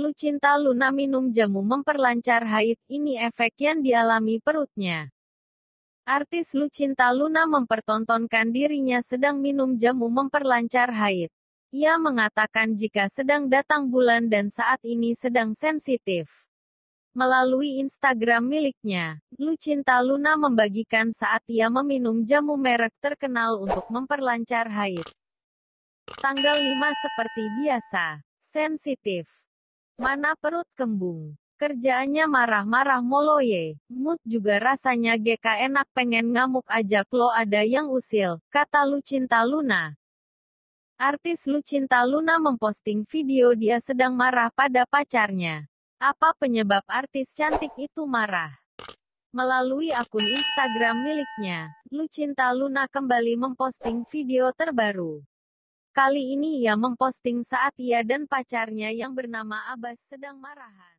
Lucinta Luna minum jamu memperlancar haid, ini efek yang dialami perutnya. Artis Lucinta Luna mempertontonkan dirinya sedang minum jamu memperlancar haid. Ia mengatakan jika sedang datang bulan dan saat ini sedang sensitif. Melalui Instagram miliknya, Lucinta Luna membagikan saat ia meminum jamu merek terkenal untuk memperlancar haid. Tanggal 5 seperti biasa, sensitif. Mana perut kembung. Kerjaannya marah-marah moloye, mut juga rasanya GK enak pengen ngamuk aja lo ada yang usil, kata Lucinta Luna. Artis Lucinta Luna memposting video dia sedang marah pada pacarnya. Apa penyebab artis cantik itu marah? Melalui akun Instagram miliknya, Lucinta Luna kembali memposting video terbaru. Kali ini ia memposting saat ia dan pacarnya yang bernama Abbas sedang marahan.